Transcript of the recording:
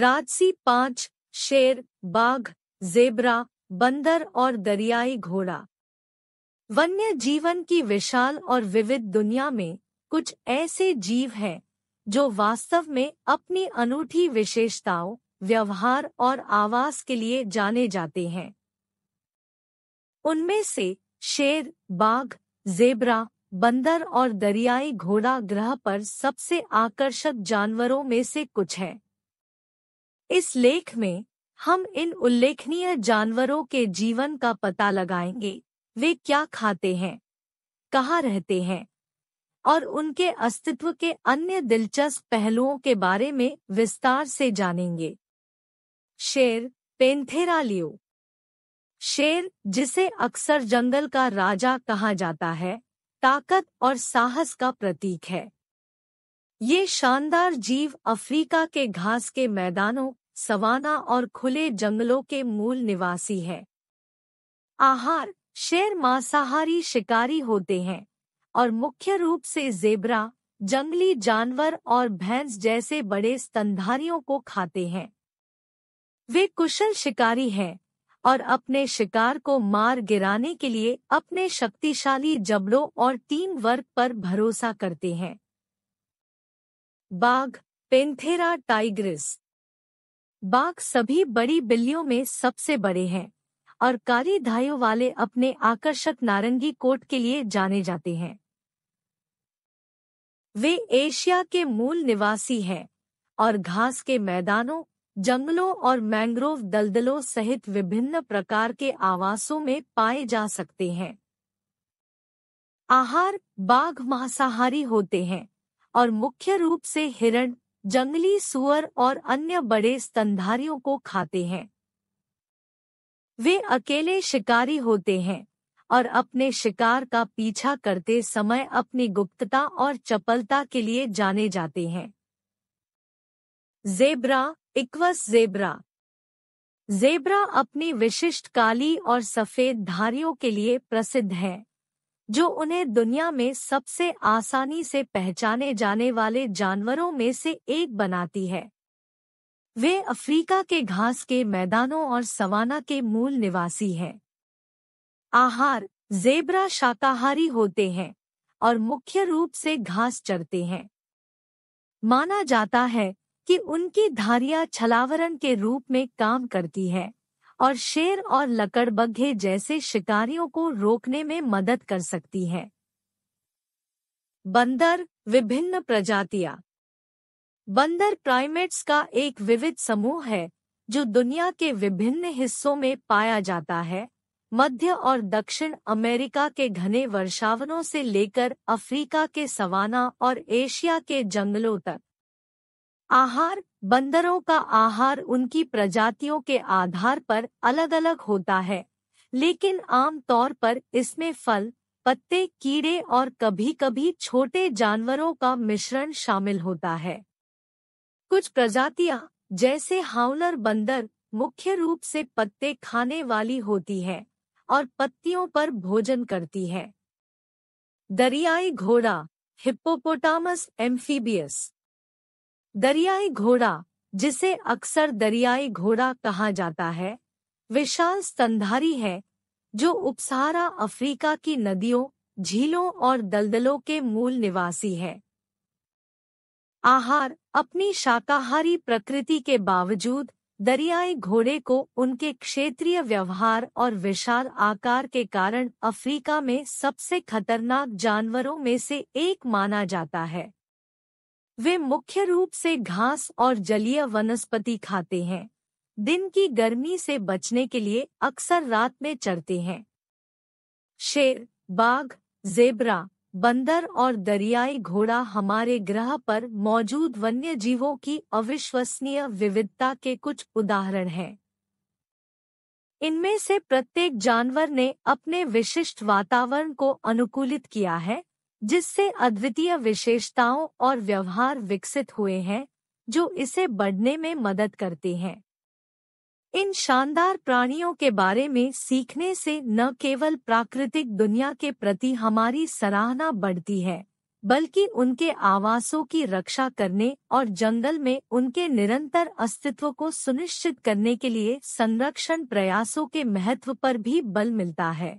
राजसी पांच शेर बाघ जेबरा बंदर और दरियाई घोड़ा वन्य जीवन की विशाल और विविध दुनिया में कुछ ऐसे जीव हैं जो वास्तव में अपनी अनूठी विशेषताओं व्यवहार और आवास के लिए जाने जाते हैं उनमें से शेर बाघ जेबरा बंदर और दरियाई घोड़ा ग्रह पर सबसे आकर्षक जानवरों में से कुछ हैं इस लेख में हम इन उल्लेखनीय जानवरों के जीवन का पता लगाएंगे वे क्या खाते हैं कहाँ रहते हैं और उनके अस्तित्व के अन्य दिलचस्प पहलुओं के बारे में विस्तार से जानेंगे शेर पेंथेरा लियो शेर जिसे अक्सर जंगल का राजा कहा जाता है ताकत और साहस का प्रतीक है ये शानदार जीव अफ्रीका के घास के मैदानों सवाना और खुले जंगलों के मूल निवासी है आहार शेर मांसाहारी शिकारी होते हैं और मुख्य रूप से जेबरा जंगली जानवर और भैंस जैसे बड़े स्तनधारियों को खाते हैं वे कुशल शिकारी हैं और अपने शिकार को मार गिराने के लिए अपने शक्तिशाली जबड़ों और टीम वर्क पर भरोसा करते हैं बाघ पेंथेरा टाइग्रिस बाघ सभी बड़ी बिल्लियों में सबसे बड़े हैं और कारी धायों वाले अपने आकर्षक नारंगी कोट के लिए जाने जाते हैं वे एशिया के मूल निवासी हैं और घास के मैदानों जंगलों और मैंग्रोव दलदलों सहित विभिन्न प्रकार के आवासों में पाए जा सकते हैं आहार बाघ मांसाहारी होते हैं और मुख्य रूप से हिरण जंगली सुअर और अन्य बड़े स्तनधारियों को खाते हैं वे अकेले शिकारी होते हैं और अपने शिकार का पीछा करते समय अपनी गुप्तता और चपलता के लिए जाने जाते हैं जेब्रा इक्वस जेब्रा जेब्रा अपनी विशिष्ट काली और सफेद धारियों के लिए प्रसिद्ध है जो उन्हें दुनिया में सबसे आसानी से पहचाने जाने वाले जानवरों में से एक बनाती है वे अफ्रीका के घास के मैदानों और सवाना के मूल निवासी हैं आहार जेबरा शाकाहारी होते हैं और मुख्य रूप से घास चरते हैं माना जाता है कि उनकी धारियां छलावरण के रूप में काम करती है और शेर और लकड़बग्घे जैसे शिकारियों को रोकने में मदद कर सकती है बंदर विभिन्न प्रजातियां बंदर प्राइमेट्स का एक विविध समूह है जो दुनिया के विभिन्न हिस्सों में पाया जाता है मध्य और दक्षिण अमेरिका के घने वर्षावनों से लेकर अफ्रीका के सवाना और एशिया के जंगलों तक आहार बंदरों का आहार उनकी प्रजातियों के आधार पर अलग-अलग होता है लेकिन आमतौर पर इसमें फल पत्ते कीड़े और कभी-कभी छोटे जानवरों का मिश्रण शामिल होता है कुछ प्रजातियां जैसे हाउलर बंदर मुख्य रूप से पत्ते खाने वाली होती है और पत्तियों पर भोजन करती है दरियाई घोड़ा हिप्पोपोटामस एम्फीबियस दरियाई घोड़ा जिसे अक्सर दरियाई घोड़ा कहा जाता है विशाल स्तनधारी है जो उपसहारा अफ्रीका की नदियों झीलों और दलदलों के मूल निवासी है आहार अपनी शाकाहारी प्रकृति के बावजूद दरियाई घोड़े को उनके क्षेत्रीय व्यवहार और विशाल आकार के कारण अफ्रीका में सबसे खतरनाक जानवरों में से एक माना जाता है वे मुख्य रूप से घास और जलीय वनस्पति खाते हैं दिन की गर्मी से बचने के लिए अक्सर रात में चरते हैं शेर बाघ जेबरा बंदर और दरियाई घोड़ा हमारे ग्रह पर मौजूद वन्य जीवों की अविश्वसनीय विविधता के कुछ उदाहरण हैं इनमें से प्रत्येक जानवर ने अपने विशिष्ट वातावरण को अनुकूलित किया है जिससे अद्वितीय विशेषताओं और व्यवहार विकसित हुए हैं जो इसे बढ़ने में मदद करते हैं इन शानदार प्राणियों के बारे में सीखने से न केवल प्राकृतिक दुनिया के प्रति हमारी सराहना बढ़ती है बल्कि उनके आवासों की रक्षा करने और जंगल में उनके निरंतर अस्तित्व को सुनिश्चित करने के लिए संरक्षण प्रयासों के महत्व पर भी बल मिलता है